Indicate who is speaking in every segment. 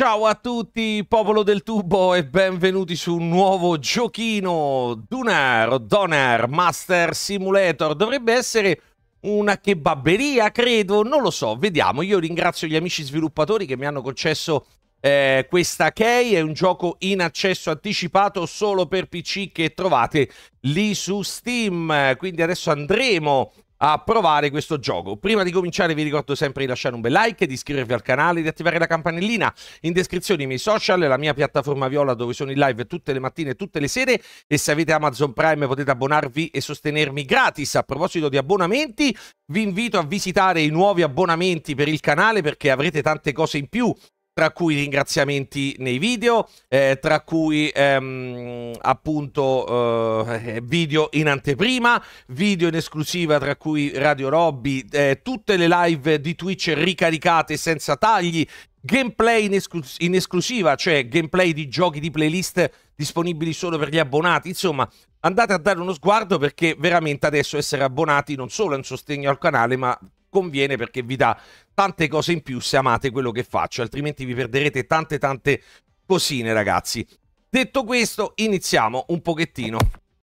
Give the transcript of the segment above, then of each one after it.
Speaker 1: Ciao a tutti, popolo del tubo, e benvenuti su un nuovo giochino Dunar, Donar, Master Simulator. Dovrebbe essere una kebabberia, credo, non lo so, vediamo. Io ringrazio gli amici sviluppatori che mi hanno concesso eh, questa key. È un gioco in accesso anticipato solo per PC che trovate lì su Steam. Quindi adesso andremo a provare questo gioco. Prima di cominciare vi ricordo sempre di lasciare un bel like, di iscrivervi al canale, di attivare la campanellina, in descrizione i miei social, la mia piattaforma Viola dove sono in live tutte le mattine e tutte le sere e se avete Amazon Prime potete abbonarvi e sostenermi gratis. A proposito di abbonamenti, vi invito a visitare i nuovi abbonamenti per il canale perché avrete tante cose in più tra cui ringraziamenti nei video, eh, tra cui ehm, appunto eh, eh, video in anteprima, video in esclusiva tra cui Radio Robby, eh, tutte le live di Twitch ricaricate senza tagli, gameplay in, esclus in, esclusiva, cioè gameplay di giochi di playlist disponibili solo per gli abbonati. Insomma, andate a dare uno sguardo perché veramente adesso essere abbonati non solo è un sostegno al canale, ma conviene perché vi dà tante cose in più se amate quello che faccio, altrimenti vi perderete tante tante cosine ragazzi. Detto questo, iniziamo un pochettino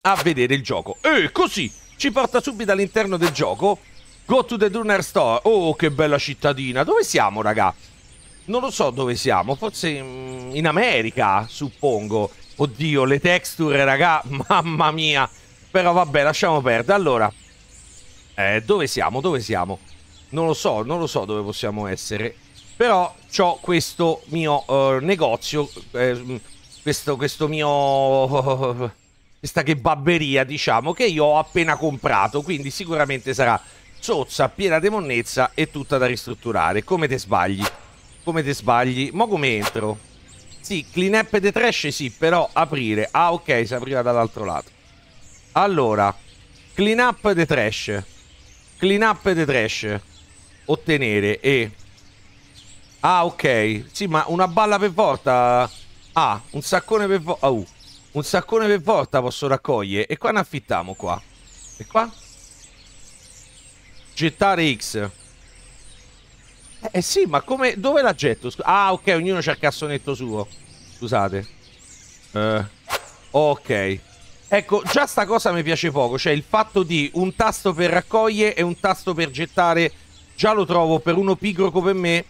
Speaker 1: a vedere il gioco. E così ci porta subito all'interno del gioco. Go to the Dunner Store. Oh, che bella cittadina. Dove siamo, raga? Non lo so dove siamo. Forse mm, in America, suppongo. Oddio, le texture, raga. Mamma mia. Però vabbè, lasciamo perdere. Allora, eh, dove siamo? Dove siamo? Non lo so, non lo so dove possiamo essere. Però ho questo mio uh, negozio, eh, mm, questo, questo mio... questa kebabberia, diciamo, che io ho appena comprato, quindi sicuramente sarà sozza, piena di monnezza e tutta da ristrutturare. Come te sbagli? Come te sbagli? Ma come entro? Sì, clean up the trash sì, però aprire. Ah, ok, si apriva dall'altro lato. Allora, clean up the trash. Clean up the trash. Ottenere e... Ah, ok. Sì, ma una balla per volta... Ah, un saccone per volta... Oh, un saccone per volta posso raccogliere. E qua ne affittiamo qua. E qua? Gettare X. Eh, eh sì, ma come... Dove la getto? Ah, ok, ognuno c'ha il cassonetto suo. Scusate. Eh... Ok. Ecco, già sta cosa mi piace poco, cioè il fatto di un tasto per raccogliere e un tasto per gettare, già lo trovo per uno pigro come me,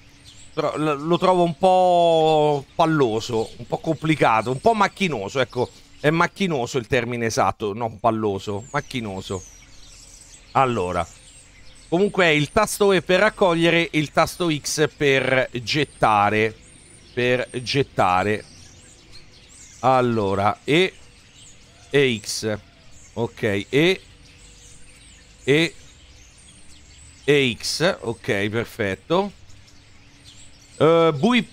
Speaker 1: lo trovo un po' palloso, un po' complicato, un po' macchinoso, ecco, è macchinoso il termine esatto, non palloso, macchinoso. Allora, comunque il tasto E per raccogliere il tasto X per gettare, per gettare. Allora, e e X. Ok, e... E... E X, ok, perfetto. Uh, bui...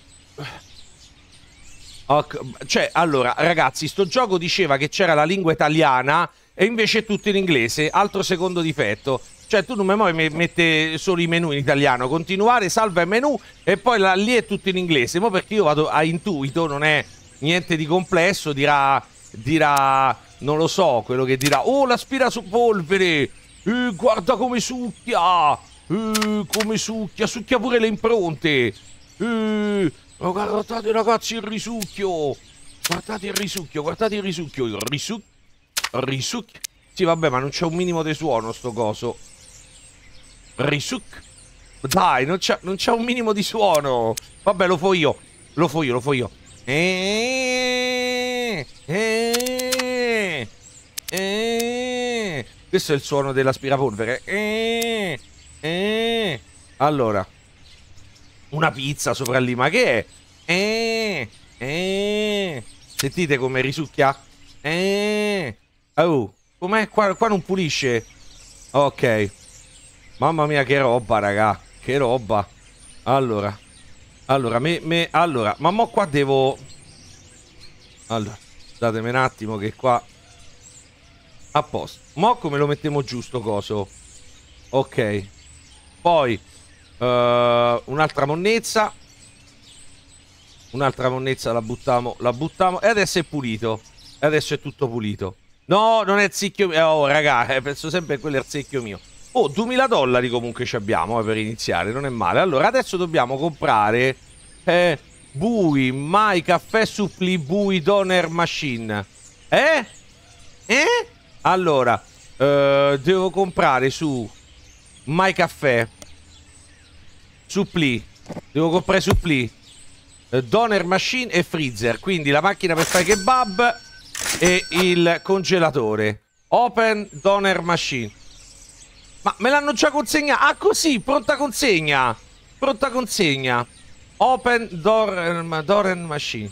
Speaker 1: Cioè, allora, ragazzi, sto gioco diceva che c'era la lingua italiana e invece è tutto in inglese, altro secondo difetto. Cioè, tu non mi muovi, mette solo i menu in italiano, continuare, salva il menu e poi là, lì è tutto in inglese. Ma perché io vado a intuito, non è niente di complesso, dirà... dirà non lo so, quello che dirà Oh, l'aspira su polvere! Eh, guarda come succhia! Eh, come succhia! Succhia pure le impronte! Eh, guardate ragazzi il risucchio! Guardate il risucchio, guardate il risucchio! Il risucchio... Risuc... Sì, vabbè, ma non c'è un minimo di suono sto coso. Risuc... Dai, non c'è un minimo di suono! Vabbè, lo fo io! Lo fo io, lo fo io! Eeeh... Eeeh... Questo è il suono dell'aspirapolvere. Eh, eh. Allora, una pizza sopra lì, ma che è? Eh, eh. Sentite come risucchia? Eh. Oh, com'è? Qua, qua non pulisce. Ok. Mamma mia, che roba, raga. Che roba. Allora. Allora, me, me, allora, ma mo qua devo... Allora, datemi un attimo che qua a posto. Mo come lo mettiamo giusto coso? Ok. Poi uh, un'altra monnezza. Un'altra monnezza la buttiamo, la buttiamo e adesso è pulito. E adesso è tutto pulito. No, non è il secchio mio. Oh, raga, eh, penso sempre che quello è il secchio mio. Oh, 2000 dollari comunque ci abbiamo eh, per iniziare, non è male. Allora, adesso dobbiamo comprare eh, Bui, My Caffè Supply Bui doner Machine. Eh? Eh? Allora, eh, devo comprare su My Caffè, Suppli, devo comprare Suppli, eh, Donner Machine e Freezer, quindi la macchina per fare kebab e il congelatore. Open Donner Machine. Ma me l'hanno già consegnata. Ah, così, pronta consegna. Pronta consegna. Open door, Machine.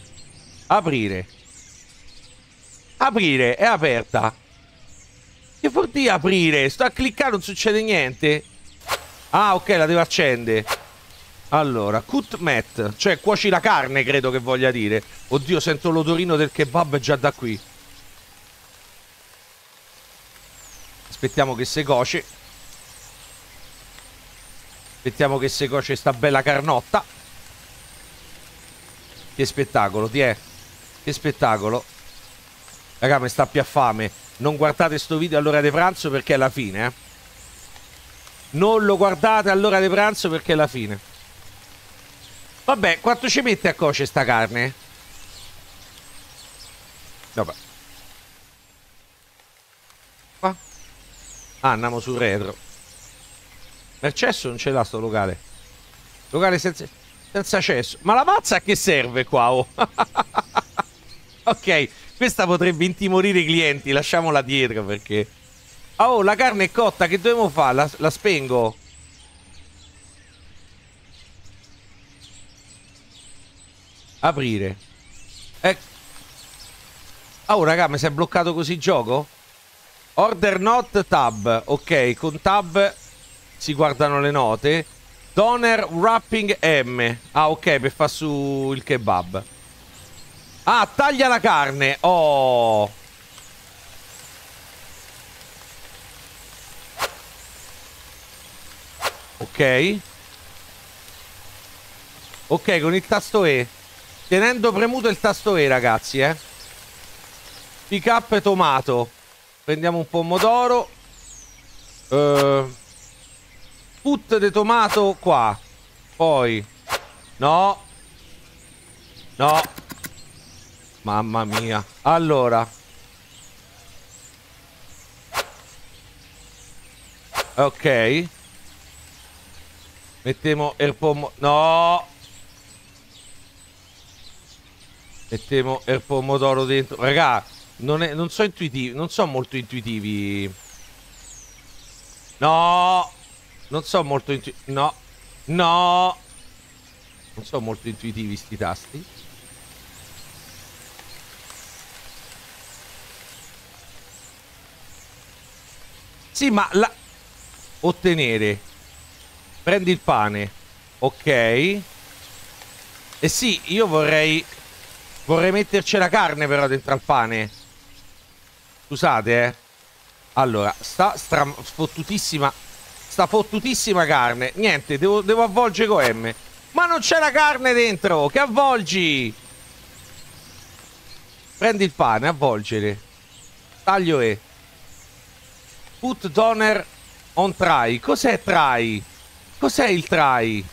Speaker 1: Aprire. Aprire, è aperta. Che vuol dire aprire? Sto a cliccare, non succede niente. Ah, ok, la devo accendere. Allora, cut mat, cioè cuoci la carne, credo che voglia dire. Oddio, sento l'odorino del kebab già da qui. Aspettiamo che si coce. Aspettiamo che si coce sta bella carnotta. Che spettacolo, ti è? Che spettacolo. Raga, mi sta più a fame non guardate sto video all'ora di pranzo perché è la fine, eh. Non lo guardate all'ora di pranzo perché è la fine. Vabbè, quanto ci mette a coce sta carne? Vabbè. Qua. Ah. ah, andiamo sul retro. Mercesso non ce l'ha sto locale. Locale senza, senza cesso. Ma la mazza a che serve qua? Oh? ok, questa potrebbe intimorire i clienti, lasciamola dietro perché... Oh, la carne è cotta, che dobbiamo fare? La, la spengo? Aprire. Ecco. Oh, raga, mi si è bloccato così il gioco? Order not tab. Ok, con tab si guardano le note. Donner wrapping M. Ah, ok, per far su il kebab. Ah, taglia la carne. Oh. Ok. Ok, con il tasto E. Tenendo premuto il tasto E, ragazzi, eh. Pick up tomato. Prendiamo un pomodoro. Uh, put de tomato qua. Poi. No. No. Mamma mia. Allora. Ok. Mettiamo il pomodoro. No! Mettiamo il pomodoro dentro. Raga, non, è, non so intuitivi. Non so molto intuitivi. No! Non so molto intuitivi. No! No! Non so molto intuitivi sti tasti. Sì, ma la... Ottenere. Prendi il pane. Ok. E eh sì, io vorrei... Vorrei metterci la carne però dentro al pane. Scusate, eh. Allora, sta stram... fottutissima... Sta fottutissima carne. Niente, devo, devo avvolgere con M. Ma non c'è la carne dentro! Che avvolgi! Prendi il pane, avvolgere. Taglio E. Put Donner on try. Cos'è try? Cos'è il try?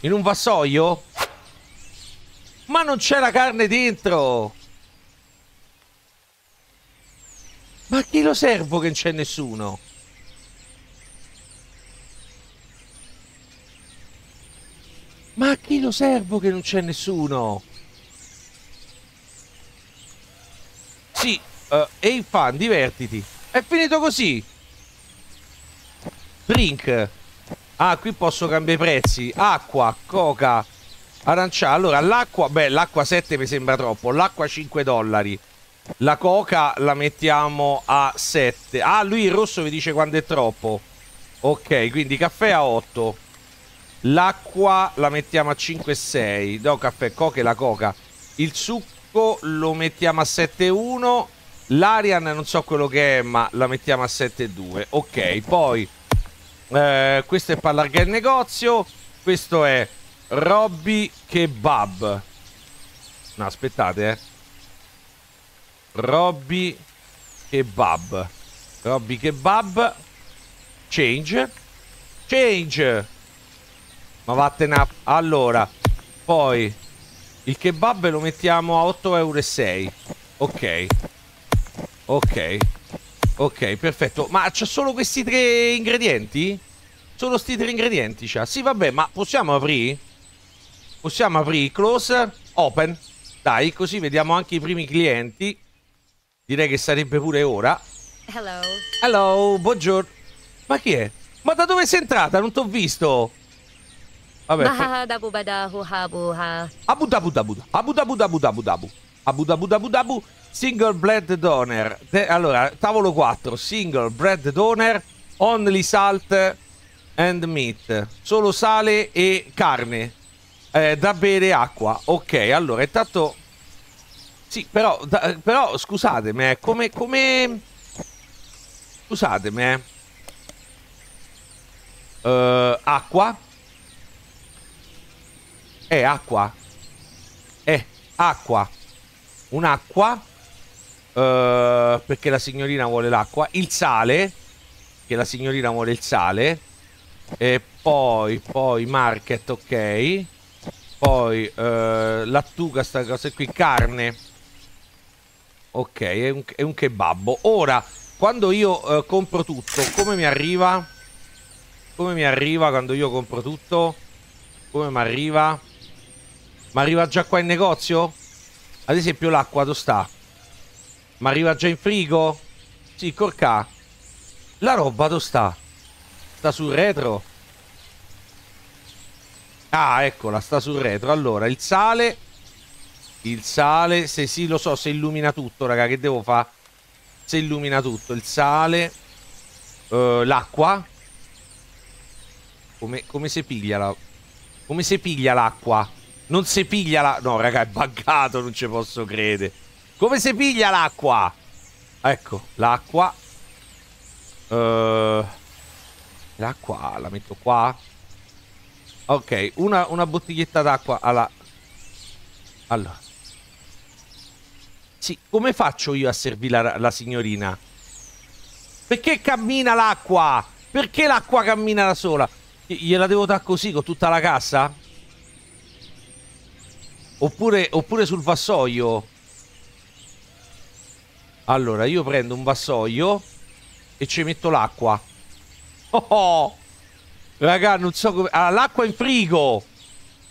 Speaker 1: In un vassoio? Ma non c'è la carne dentro! Ma a chi lo servo che non c'è nessuno? Ma a chi lo servo che non c'è nessuno? Sì, Uh, eh, Ehi fan, divertiti. È finito così. Drink. Ah, qui posso cambiare prezzi. Acqua, coca, Arancia, Allora, l'acqua... Beh, l'acqua 7 mi sembra troppo. L'acqua 5 dollari. La coca la mettiamo a 7. Ah, lui il rosso vi dice quando è troppo. Ok, quindi caffè a 8. L'acqua la mettiamo a 5,6. No, caffè, coca e la coca. Il succo lo mettiamo a 7,1. L'Arian non so quello che è, ma la mettiamo a 7,2. Ok, poi eh, questo è per allargare il negozio. Questo è Robby Kebab. No, aspettate, eh. Robby Kebab. Robby Kebab. Change. Change. Ma vattene a... Allora, poi il kebab lo mettiamo a 8,6 euro. Ok. Ok. Ok, perfetto. Ma c'è solo questi tre ingredienti? Solo questi tre ingredienti c'ha. Sì, vabbè, ma possiamo aprire? Possiamo aprire close, open. Dai, così vediamo anche i primi clienti. Direi che sarebbe pure ora. Hello. Hello, buongiorno. Ma chi è? Ma da dove sei entrata? Non t'ho visto. Vabbè. Abu dabu dabu dabu dabu dabu dabu dabu dabu Abu Dhabu Dhabu Dhabu Single Bread Donor De Allora, tavolo 4 Single Bread Donor Only Salt and Meat Solo sale e carne eh, Da bere acqua Ok, allora intanto Sì, però, da, però scusatemi eh, Come... come... Scusatemi Uh, acqua. Eh, acqua. Eh, acqua un'acqua, eh, perché la signorina vuole l'acqua, il sale, che la signorina vuole il sale, e poi, poi market, ok, poi eh, lattuga, sta cosa qui, carne, ok, è un, è un kebabbo. Ora, quando io eh, compro tutto, come mi arriva? Come mi arriva quando io compro tutto? Come mi arriva? Ma arriva già qua in negozio? Ad esempio l'acqua dove sta? Ma arriva già in frigo? Sì, corca. La roba dove sta? Sta sul retro? Ah, eccola, sta sul retro. Allora, il sale... Il sale, se sì, lo so, se illumina tutto, raga, che devo fare? Se illumina tutto. Il sale... Uh, l'acqua. Come, come si piglia la... Come si piglia l'acqua? Non si piglia la... No, raga, è buggato, non ci posso credere. Come si piglia l'acqua? Ecco, l'acqua. Uh, l'acqua la metto qua. Ok, una, una bottiglietta d'acqua alla... Allora. Sì, come faccio io a servire la, la signorina? Perché cammina l'acqua? Perché l'acqua cammina da sola? Gliela devo dare così con tutta la cassa? Oppure, oppure sul vassoio. Allora, io prendo un vassoio e ci metto l'acqua. Oh, oh. Raga, non so come... Ah, l'acqua in frigo!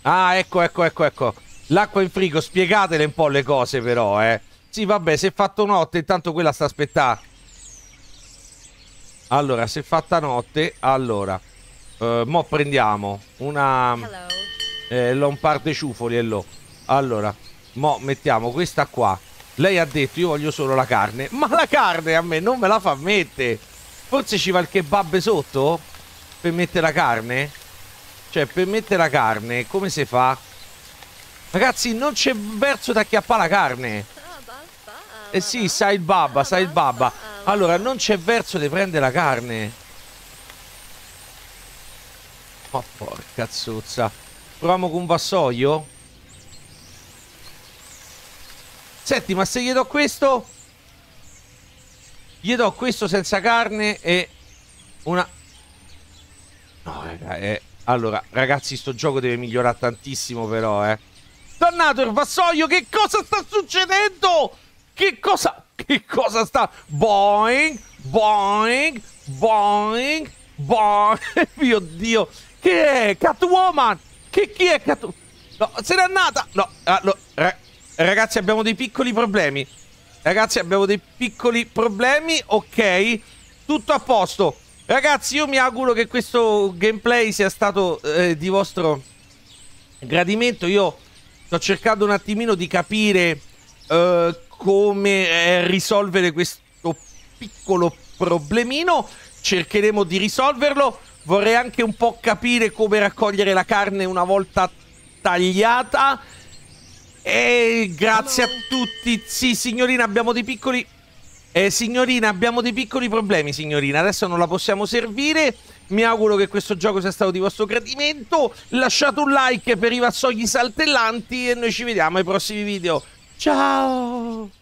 Speaker 1: Ah, ecco, ecco, ecco, ecco. L'acqua in frigo, spiegatele un po' le cose però, eh. Sì, vabbè, se è fatto notte, intanto quella sta aspettando. Allora, se è fatta notte, allora... Eh, mo' prendiamo una... Eh, par di ciufoli e lo... Allora, mo mettiamo questa qua. Lei ha detto io voglio solo la carne, ma la carne a me non me la fa mettere. Forse ci va il kebab sotto per mettere la carne? Cioè, per mettere la carne, come si fa? Ragazzi, non c'è verso da acchiappare la carne. Eh sì, sai il babba, sai il babba. Allora, non c'è verso di prendere la carne. Ma oh, porca zozza. Proviamo con un vassoio? Senti, ma se gli do questo... Gli do questo senza carne e... Una... No, raga, eh... Allora, ragazzi, sto gioco deve migliorare tantissimo però, eh. Dannato il vassoio, che cosa sta succedendo? Che cosa... Che cosa sta... Boing, boing, boing, boing... Mio Dio, che è? Catwoman? Che chi è Catwoman? No, se n'è andata! No, allora... Ah, Ragazzi abbiamo dei piccoli problemi Ragazzi abbiamo dei piccoli problemi Ok Tutto a posto Ragazzi io mi auguro che questo gameplay sia stato eh, di vostro gradimento Io sto cercando un attimino di capire eh, come eh, risolvere questo piccolo problemino Cercheremo di risolverlo Vorrei anche un po' capire come raccogliere la carne una volta tagliata e grazie a tutti. Sì, signorina, abbiamo dei piccoli... Eh, signorina, abbiamo dei piccoli problemi, signorina. Adesso non la possiamo servire. Mi auguro che questo gioco sia stato di vostro gradimento. Lasciate un like per i vassogli saltellanti e noi ci vediamo ai prossimi video. Ciao!